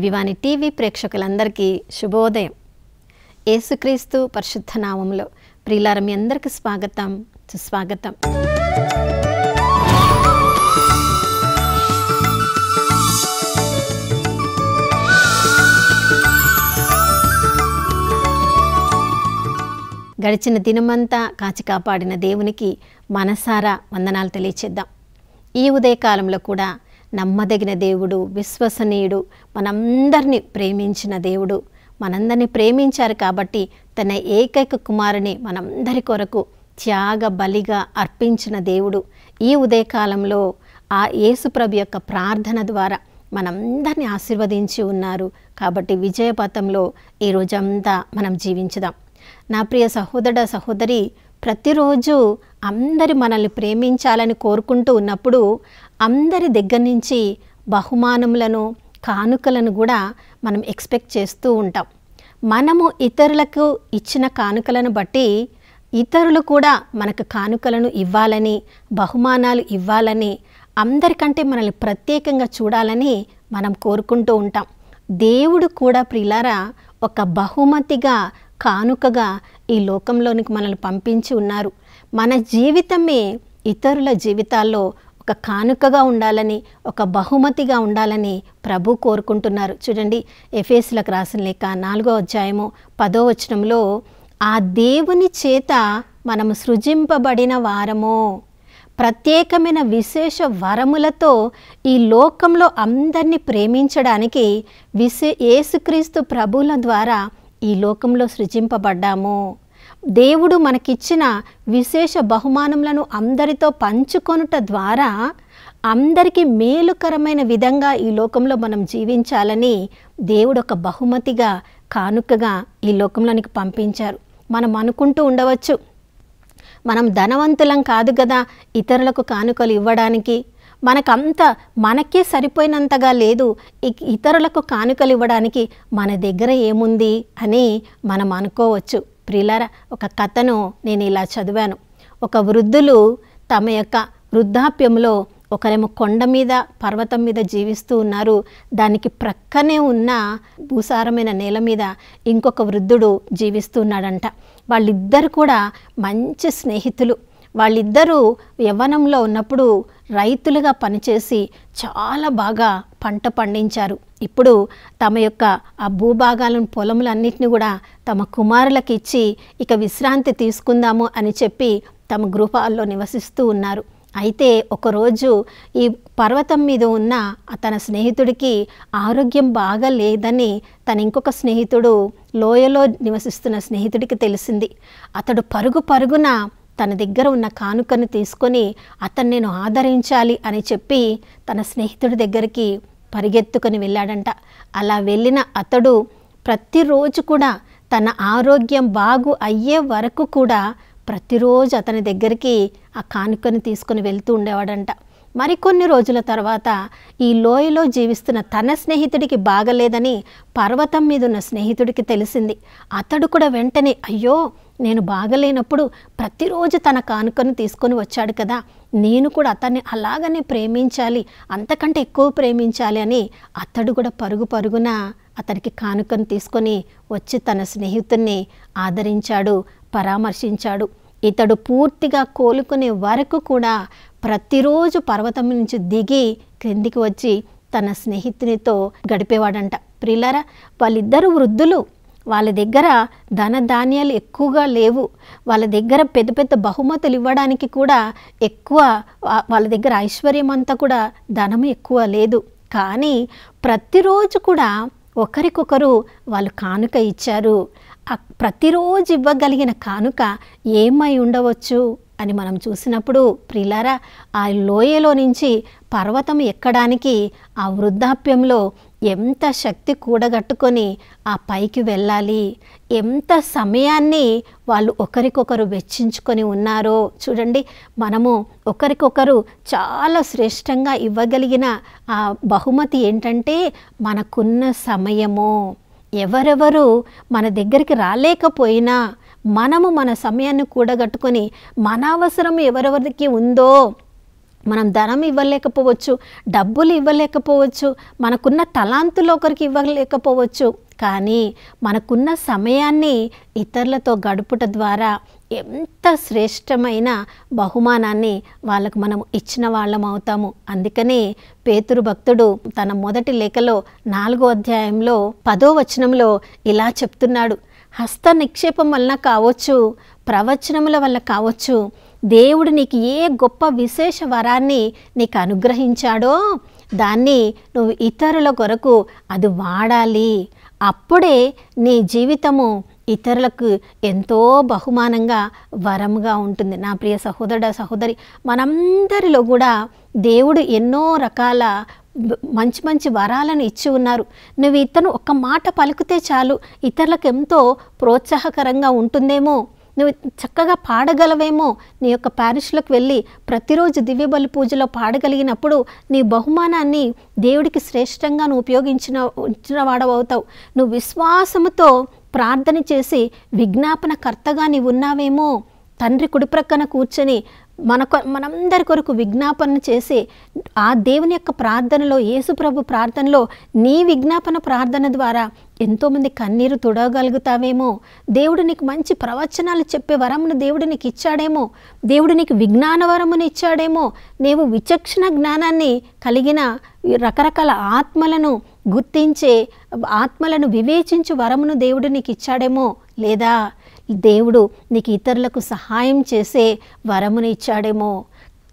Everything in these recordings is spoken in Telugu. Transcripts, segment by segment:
దివివాణి టీవీ ప్రేక్షకులందరికీ శుభోదయం ఏసుక్రీస్తు పరిశుద్ధ నామంలో ప్రియులారం మీ అందరికీ స్వాగతం సుస్వాగతం గడిచిన దినమంతా కాచి కాపాడిన దేవునికి మనసారా వందనాలు తెలియచేద్దాం ఈ ఉదయకాలంలో కూడా నమ్మదగిన దేవుడు విశ్వసనీయుడు మనందరినీ ప్రేమించిన దేవుడు మనందరినీ ప్రేమించారు కాబట్టి తన ఏకైక కుమారుని మనందరి కొరకు త్యాగ బలిగా అర్పించిన దేవుడు ఈ ఉదయకాలంలో ఆ యేసుప్రభు యొక్క ప్రార్థన ద్వారా మనందరినీ ఆశీర్వదించి ఉన్నారు కాబట్టి విజయపథంలో ఈ రోజంతా మనం జీవించుదాం నా ప్రియ సహోదర సహోదరి ప్రతిరోజు అందరి మనల్ని ప్రేమించాలని కోరుకుంటూ ఉన్నప్పుడు అందరి దగ్గర నుంచి బహుమానములను కానుకలను కూడా మనం ఎక్స్పెక్ట్ చేస్తూ ఉంటాం మనము ఇతరులకు ఇచ్చిన కానుకలను బట్టి ఇతరులు కూడా మనకు కానుకలను ఇవ్వాలని బహుమానాలు ఇవ్వాలని అందరికంటే మనల్ని ప్రత్యేకంగా చూడాలని మనం కోరుకుంటూ ఉంటాం దేవుడు కూడా ప్రిలారా ఒక బహుమతిగా కానుకగా ఈ లోకంలోనికి మనల్ని పంపించి ఉన్నారు మన జీవితమే ఇతరుల జీవితాల్లో ఒక కానుకగా ఉండాలని ఒక బహుమతిగా ఉండాలని ప్రభు కోరుకుంటున్నారు చూడండి ఎఫేసులకు రాసిన లేక నాలుగో అధ్యాయము పదో వచనంలో ఆ దేవుని చేత మనము సృజింపబడిన వారము ప్రత్యేకమైన విశేష వరములతో ఈ లోకంలో అందరినీ ప్రేమించడానికి విశే యేసుక్రీస్తు ప్రభుల ద్వారా ఈ లోకంలో సృజింపబడ్డాము దేవుడు మనకిచ్చిన విశేష బహుమానములను అందరితో పంచుకొనుట ద్వారా అందరికీ మేలుకరమైన విధంగా ఈ లోకంలో మనం జీవించాలని దేవుడు ఒక బహుమతిగా కానుకగా ఈ లోకంలోనికి పంపించారు మనం అనుకుంటూ ఉండవచ్చు మనం ధనవంతులం కాదు కదా ఇతరులకు కానుకలు ఇవ్వడానికి మనకంత మనకే సరిపోయినంతగా లేదు ఇతరులకు కానుకలు ఇవ్వడానికి మన దగ్గర ఏముంది అని మనం అనుకోవచ్చు ప్రిలారా ఒక కథను నేను ఇలా చదివాను ఒక వృద్ధులు తమ యొక్క వృద్ధాప్యంలో ఒకరేమో కొండ మీద పర్వతం మీద జీవిస్తూ ఉన్నారు దానికి ప్రక్కనే ఉన్న భూసారమైన నేల మీద ఇంకొక వృద్ధుడు జీవిస్తున్నాడంట వాళ్ళిద్దరు కూడా మంచి స్నేహితులు వాళ్ళిద్దరూ యవ్వనంలో ఉన్నప్పుడు రైతులుగా పనిచేసి చాలా బాగా పంట పండించారు ఇప్పుడు తమ యొక్క ఆ భూభాగాలను పొలములన్నింటినీ కూడా తమ కుమారులకు ఇచ్చి ఇక విశ్రాంతి తీసుకుందాము అని చెప్పి తమ గృహాల్లో నివసిస్తూ ఉన్నారు అయితే ఒకరోజు ఈ పర్వతం మీద ఉన్న తన స్నేహితుడికి ఆరోగ్యం బాగా లేదని తన ఇంకొక స్నేహితుడు లోయలో నివసిస్తున్న స్నేహితుడికి తెలిసింది అతడు పరుగు పరుగున తన దగ్గర ఉన్న కానుకను తీసుకొని అతన్ని నేను ఆదరించాలి అని చెప్పి తన స్నేహితుడి దగ్గరికి పరిగెత్తుకొని వెళ్ళాడంట అలా వెళ్ళిన అతడు ప్రతిరోజు కూడా తన ఆరోగ్యం బాగు అయ్యే వరకు కూడా ప్రతిరోజు అతని దగ్గరికి ఆ కానుకను తీసుకొని వెళ్తూ ఉండేవాడంట మరికొన్ని రోజుల తర్వాత ఈ లోయలో జీవిస్తున్న తన స్నేహితుడికి బాగలేదని పర్వతం మీద ఉన్న స్నేహితుడికి తెలిసింది అతడు కూడా వెంటనే అయ్యో నేను బాగలేనప్పుడు ప్రతిరోజు తన కానుకను తీసుకొని వచ్చాడు కదా నేను కూడా అతన్ని అలాగనే ప్రేమించాలి అంతకంటే ఎక్కువ ప్రేమించాలి అని అతడు కూడా పరుగు పరుగున అతనికి కానుకను తీసుకొని వచ్చి తన స్నేహితుణ్ణి ఆదరించాడు పరామర్శించాడు ఇతడు పూర్తిగా కోలుకునే వరకు కూడా ప్రతిరోజు పర్వతం నుంచి దిగి క్రిందికి వచ్చి తన స్నేహితునితో గడిపేవాడంట ప్రిల్లరా వాళ్ళిద్దరు వృద్ధులు వాళ్ళ దగ్గర ధనధాన్యాలు ఎక్కువగా లేవు వాళ్ళ దగ్గర పెద్ద పెద్ద బహుమతులు ఇవ్వడానికి కూడా ఎక్కువ వాళ్ళ దగ్గర ఐశ్వర్యం అంతా కూడా ధనం ఎక్కువ లేదు కానీ ప్రతిరోజు కూడా ఒకరికొకరు వాళ్ళు కానుక ఇచ్చారు ప్రతిరోజు ఇవ్వగలిగిన కానుక ఏమై ఉండవచ్చు అని మనం చూసినప్పుడు ప్రిలారా ఆ లోయలో నుంచి పర్వతం ఎక్కడానికి ఆ వృద్ధాప్యంలో ఎంత శక్తి కూడగట్టుకొని ఆ పైకి వెళ్ళాలి ఎంత సమయాన్ని వాళ్ళు ఒకరికొకరు వెచ్చించుకొని ఉన్నారో చూడండి మనము ఒకరికొకరు చాలా శ్రేష్టంగా ఇవ్వగలిగిన ఆ బహుమతి ఏంటంటే మనకున్న సమయము ఎవరెవరు మన దగ్గరికి రాలేకపోయినా మనము మన సమయాన్ని కూడగట్టుకొని మన అవసరం ఎవరెవరికి ఉందో మనం ధనం ఇవ్వలేకపోవచ్చు డబ్బులు ఇవ్వలేకపోవచ్చు మనకున్న తలాంతులు ఒకరికి ఇవ్వలేకపోవచ్చు కానీ మనకున్న సమయాన్ని ఇతరులతో గడుపుట ద్వారా ఎంత శ్రేష్టమైన బహుమానాన్ని వాళ్ళకు మనం ఇచ్చిన వాళ్ళం అవుతాము అందుకనే పేతురు భక్తుడు తన మొదటి లేఖలో నాలుగో అధ్యాయంలో పదో వచనంలో ఇలా చెప్తున్నాడు హస్త నిక్షేపం వలన కావచ్చు ప్రవచనముల వల్ల కావచ్చు దేవుడు నీకు ఏ గొప్ప విశేష వరాన్ని నీకు అనుగ్రహించాడో దాన్ని నువ్వు ఇతరుల కొరకు అది వాడాలి అప్పుడే నీ జీవితము ఇతరులకు ఎంతో బహుమానంగా వరంగా ఉంటుంది నా ప్రియ సహోదరుడు సహోదరి మనందరిలో కూడా దేవుడు ఎన్నో రకాల మంచి మంచి వరాలను ఇచ్చి ఉన్నారు నువ్వు ఇతను ఒక్క మాట పలికితే చాలు ఇతరులకు ఎంతో ప్రోత్సాహకరంగా ఉంటుందేమో నువ్వు చక్కగా పాడగలవేమో నీ యొక్క ప్యారిష్లకు వెళ్ళి ప్రతిరోజు దివ్య బలి పూజలో పాడగలిగినప్పుడు నీ బహుమానాన్ని దేవుడికి శ్రేష్టంగా నువ్వు ఉపయోగించిన ఉంచిన వాడవవుతావు నువ్వు విశ్వాసముతో ప్రార్థన చేసి విజ్ఞాపన నీవు ఉన్నావేమో తండ్రి కుడిప్రక్కన కూర్చొని మన మనందరి కొరకు విజ్ఞాపన చేసి ఆ దేవుని యొక్క ప్రార్థనలో యేసుప్రభు ప్రార్థనలో నీ విజ్ఞాపన ప్రార్థన ద్వారా ఎంతోమంది కన్నీరు తుడవగలుగుతావేమో దేవుడు నీకు మంచి ప్రవచనాలు చెప్పే వరమును దేవుడు నీకు ఇచ్చాడేమో దేవుడు నీకు విజ్ఞాన వరమును ఇచ్చాడేమో నీవు విచక్షణ జ్ఞానాన్ని కలిగిన రకరకాల ఆత్మలను గుర్తించే ఆత్మలను వివేచించు వరమును దేవుడు నీకు ఇచ్చాడేమో లేదా దేవుడు నీకు ఇతరులకు సహాయం చేసే వరమును ఇచ్చాడేమో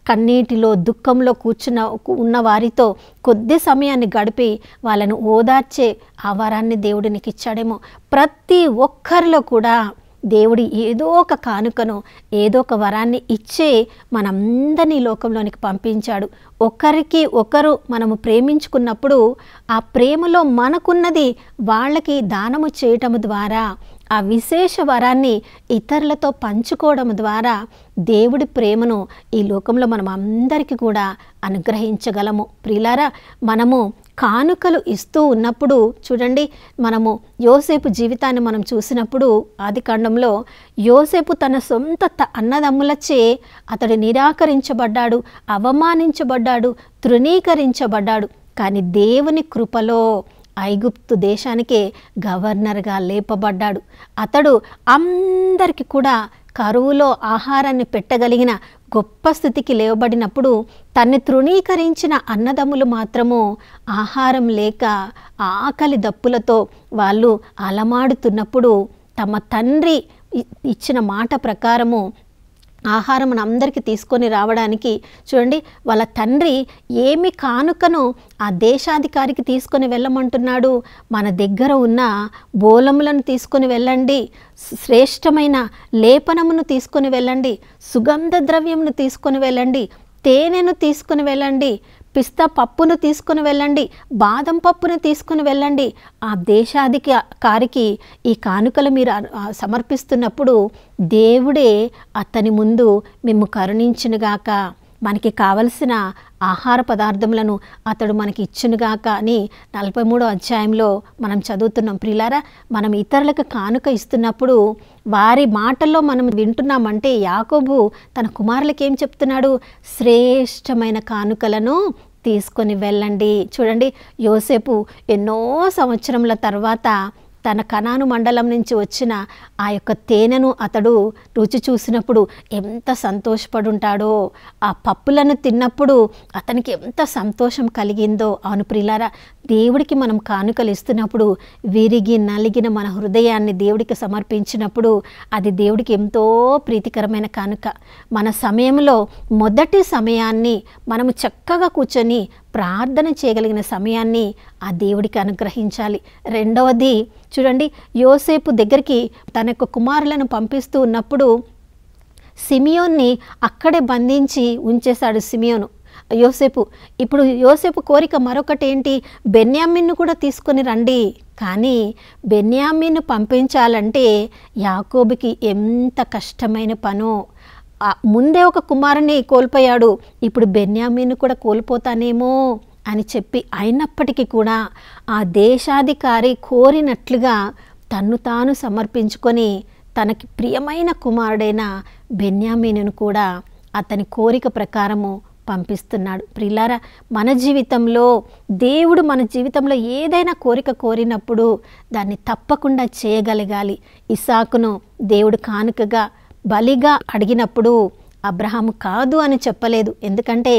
కన్నీటిలో దుఃఖంలో కూర్చున్న ఉన్న వారితో కొద్ది సమయాన్ని గడిపి వాళ్ళను ఓదార్చే ఆ వరాన్ని దేవుడు నీకు ఇచ్చాడేమో ప్రతి ఒక్కరిలో కూడా దేవుడి ఏదో ఒక కానుకను ఏదో ఒక వరాన్ని ఇచ్చే మనందరినీ లోకంలోనికి పంపించాడు ఒకరికి ఒకరు మనము ప్రేమించుకున్నప్పుడు ఆ ప్రేమలో మనకున్నది వాళ్ళకి దానము చేయటము ద్వారా ఆ విశేష వరాన్ని ఇతరులతో పంచుకోవడం ద్వారా దేవుడి ప్రేమను ఈ లోకంలో మనం అందరికీ కూడా అనుగ్రహించగలము ప్రిలారా మనము కానుకలు ఇస్తూ ఉన్నప్పుడు చూడండి మనము యోసేపు జీవితాన్ని మనం చూసినప్పుడు ఆది కాండంలో యోసేపు తన సొంత అన్నదమ్ములచే అతడు నిరాకరించబడ్డాడు అవమానించబడ్డాడు తృణీకరించబడ్డాడు కానీ దేవుని కృపలో ఐగుప్తు దేశానికే గవర్నర్గా లేపబడ్డాడు అతడు అందరికీ కూడా కరువులో ఆహారాన్ని పెట్టగలిగిన గొప్ప స్థితికి లేవబడినప్పుడు తన్ని తృణీకరించిన అన్నదమ్ములు మాత్రము ఆహారం లేక ఆకలి దప్పులతో వాళ్ళు అలమాడుతున్నప్పుడు తమ తండ్రి ఇచ్చిన మాట ప్రకారము ఆహారం మన అందరికీ తీసుకొని రావడానికి చూడండి వాళ్ళ తండ్రి ఏమి కానుకను ఆ దేశాధికారికి తీసుకొని వెళ్ళమంటున్నాడు మన దగ్గర ఉన్న బోలములను తీసుకొని వెళ్ళండి శ్రేష్టమైన లేపనమును తీసుకొని వెళ్ళండి సుగంధ ద్రవ్యమును తీసుకొని వెళ్ళండి తేనెను తీసుకుని వెళ్ళండి పిస్తా పప్పును తీసుకుని వెళ్ళండి బాదం పప్పును తీసుకుని వెళ్ళండి ఆ దేశాధికి కారికి ఈ కానుకలు మీరు సమర్పిస్తున్నప్పుడు దేవుడే అతని ముందు మేము కరుణించినగాక మనకి కావలసిన ఆహార పదార్థములను అతడు మనకి ఇచ్చునుగాక అని నలభై మూడో అధ్యాయంలో మనం చదువుతున్నాం ప్రిలారా మనం ఇతరులకు కానుక ఇస్తున్నప్పుడు వారి మాటల్లో మనం వింటున్నామంటే యాకోబు తన కుమారులకి ఏం చెప్తున్నాడు శ్రేష్టమైన కానుకలను తీసుకొని వెళ్ళండి చూడండి యోసేపు ఎన్నో సంవత్సరముల తర్వాత తన కణాను మండలం నుంచి వచ్చిన ఆ యొక్క తేనెను అతడు రుచి చూసినప్పుడు ఎంత సంతోషపడుంటాడో ఆ పప్పులను తిన్నప్పుడు అతనికి ఎంత సంతోషం కలిగిందో అవును ప్రిలారా దేవుడికి మనం కానుకలు ఇస్తున్నప్పుడు విరిగి నలిగిన మన హృదయాన్ని దేవుడికి సమర్పించినప్పుడు అది దేవుడికి ఎంతో ప్రీతికరమైన కానుక మన సమయంలో మొదటి సమయాన్ని మనము చక్కగా కూర్చొని ప్రార్థన చేయగలిగిన సమయాన్ని ఆ దేవుడికి అనుగ్రహించాలి రెండవది చూడండి యోసేపు దగ్గరికి తన యొక్క కుమారులను పంపిస్తూ ఉన్నప్పుడు సిమియోన్ని అక్కడే బంధించి ఉంచేశాడు సిమియోను యోసేపు ఇప్పుడు యోసేపు కోరిక మరొకటి ఏంటి బెన్యామిన్ను కూడా తీసుకొని రండి కానీ బెన్యామిన్ను పంపించాలంటే యాకోబికి ఎంత కష్టమైన పనో ముందే ఒక కుమారుని కోల్పోయాడు ఇప్పుడు బెన్యామీని కూడా కోల్పోతానేమో అని చెప్పి అయినప్పటికీ కూడా ఆ దేశాధికారి కోరినట్లుగా తన్ను తాను సమర్పించుకొని తనకి ప్రియమైన కుమారుడైన బెన్యామీనును కూడా అతని కోరిక ప్రకారము పంపిస్తున్నాడు ప్రిలారా మన జీవితంలో దేవుడు మన జీవితంలో ఏదైనా కోరిక కోరినప్పుడు దాన్ని తప్పకుండా చేయగలగాలి ఇసాకును దేవుడు కానుకగా బలిగా అడిగినప్పుడు అబ్రహాము కాదు అని చెప్పలేదు ఎందుకంటే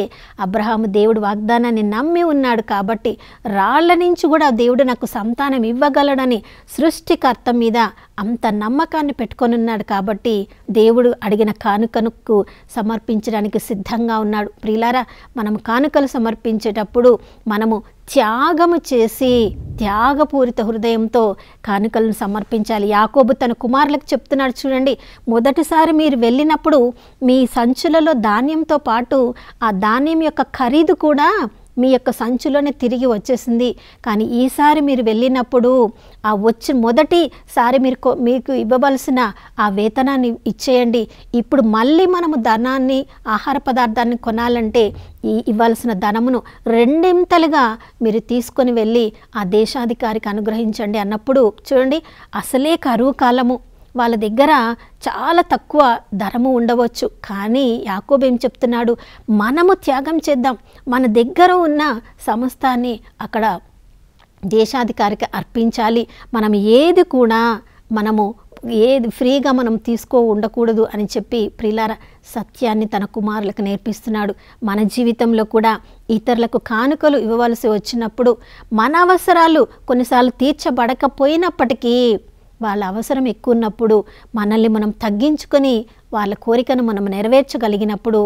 అబ్రహాము దేవుడు వాగ్దానాన్ని నమ్మి ఉన్నాడు కాబట్టి రాళ్ల నుంచి కూడా దేవుడు నాకు సంతానం ఇవ్వగలడని సృష్టికర్త మీద అంత నమ్మకాన్ని పెట్టుకొని ఉన్నాడు కాబట్టి దేవుడు అడిగిన కానుకనుకు సమర్పించడానికి సిద్ధంగా ఉన్నాడు ప్రియులారా మనం కానుకలు సమర్పించేటప్పుడు మనము త్యాగము చేసి త్యాగపూరిత హృదయంతో కానుకలను సమర్పించాలి యాకోబు తన కుమారులకు చెప్తున్నాడు చూడండి మొదటిసారి మీరు వెళ్ళినప్పుడు మీ సంచులలో ధాన్యంతో పాటు ఆ ధాన్యం యొక్క ఖరీదు కూడా మీ యొక్క సంచులోనే తిరిగి వచ్చేసింది కానీ ఈసారి మీరు వెళ్ళినప్పుడు ఆ వచ్చి మొదటిసారి మీరు మీకు ఇవ్వవలసిన ఆ వేతనాన్ని ఇచ్చేయండి ఇప్పుడు మళ్ళీ మనము ధనాన్ని ఆహార పదార్థాన్ని కొనాలంటే ఈ ఇవ్వాల్సిన ధనమును రెండింతలుగా మీరు తీసుకొని వెళ్ళి ఆ దేశాధికారికి అనుగ్రహించండి అన్నప్పుడు చూడండి అసలే కరువు కాలము వాళ్ళ దగ్గర చాలా తక్కువ ధరము ఉండవచ్చు కానీ యాకోబ్ ఏం చెప్తున్నాడు మనము త్యాగం చేద్దాం మన దగ్గర ఉన్న సమస్తాన్ని అక్కడ దేశాధికారికి అర్పించాలి మనం ఏది కూడా మనము ఏది ఫ్రీగా మనం తీసుకో ఉండకూడదు అని చెప్పి ప్రిలార సత్యాన్ని తన కుమారులకు నేర్పిస్తున్నాడు మన జీవితంలో కూడా ఇతరులకు కానుకలు ఇవ్వవలసి వచ్చినప్పుడు మన అవసరాలు కొన్నిసార్లు తీర్చబడకపోయినప్పటికీ వాళ్ళ అవసరం ఎక్కువ ఉన్నప్పుడు మనల్ని మనం తగ్గించుకొని వాళ్ళ కోరికను మనం నెరవేర్చగలిగినప్పుడు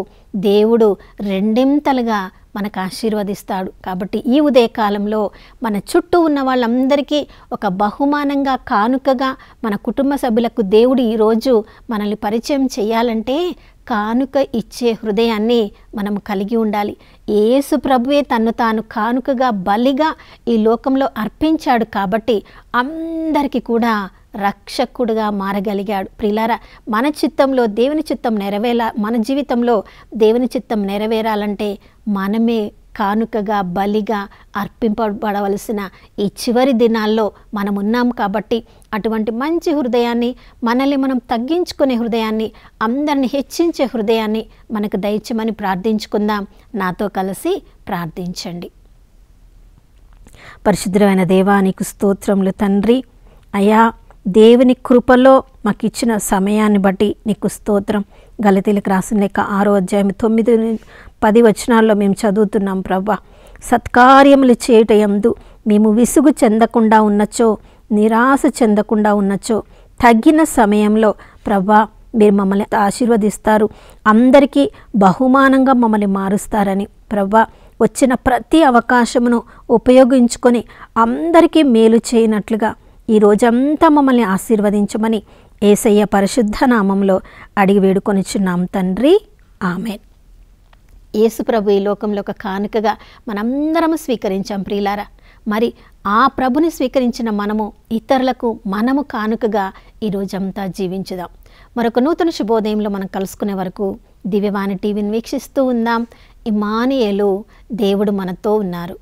దేవుడు రెండింతలుగా మనకు ఆశీర్వదిస్తాడు కాబట్టి ఈ ఉదయకాలంలో మన చుట్టూ ఉన్న వాళ్ళందరికీ ఒక బహుమానంగా కానుకగా మన కుటుంబ సభ్యులకు దేవుడు ఈరోజు మనల్ని పరిచయం చేయాలంటే కానుక ఇచ్చే హృదయాన్ని మనం కలిగి ఉండాలి ఏసు ప్రభువే తన్ను తాను కానుకగా బలిగా ఈ లోకంలో అర్పించాడు కాబట్టి అందరికీ కూడా రక్షకుడుగా మారగలిగాడు ప్రిలారా మన చిత్తంలో దేవుని చిత్తం నెరవేరా మన జీవితంలో దేవుని చిత్తం నెరవేరాలంటే మనమే కానుకగా బలిగా అర్పింపబడవలసిన ఈ చివరి దినాల్లో మనం ఉన్నాం కాబట్టి అటువంటి మంచి హృదయాన్ని మనల్ని మనం తగ్గించుకునే హృదయాన్ని అందరిని హెచ్చించే హృదయాన్ని మనకు దయచమని ప్రార్థించుకుందాం నాతో కలిసి ప్రార్థించండి పరిశుద్ధమైన దేవానికి స్తోత్రములు తండ్రి అయా దేవుని కృపలో మాకు ఇచ్చిన సమయాన్ని బట్టి నీకు స్తోత్రం గలతీలకు రాసిన లేక ఆరో అధ్యాయం తొమ్మిది పది వచనాల్లో మేము చదువుతున్నాం ప్రభా సత్కార్యములు ఎందు మేము విసుగు చెందకుండా ఉన్నచో నిరాశ చెందకుండా ఉన్నచో తగ్గిన సమయంలో ప్రభా మీరు మమ్మల్ని ఆశీర్వదిస్తారు అందరికీ బహుమానంగా మమ్మల్ని మారుస్తారని ప్రభా వచ్చిన ప్రతి అవకాశమును ఉపయోగించుకొని అందరికీ మేలు చేయనట్లుగా ఈ రోజంతా మమ్మల్ని ఆశీర్వదించమని ఏసయ్య పరిశుద్ధ నామంలో అడిగి వేడుకొనిచున్నాం తండ్రి ఆమెన్ యేసుప్రభు ఈ లోకంలో ఒక కానుకగా మనందరము స్వీకరించాం ప్రియులారా మరి ఆ ప్రభుని స్వీకరించిన మనము ఇతరులకు మనము కానుకగా ఈరోజంతా జీవించుదాం మరొక నూతన శుభోదయంలో మనం కలుసుకునే వరకు దివ్యవాణి టీవీని వీక్షిస్తూ ఉందాం ఇమానియలు దేవుడు మనతో ఉన్నారు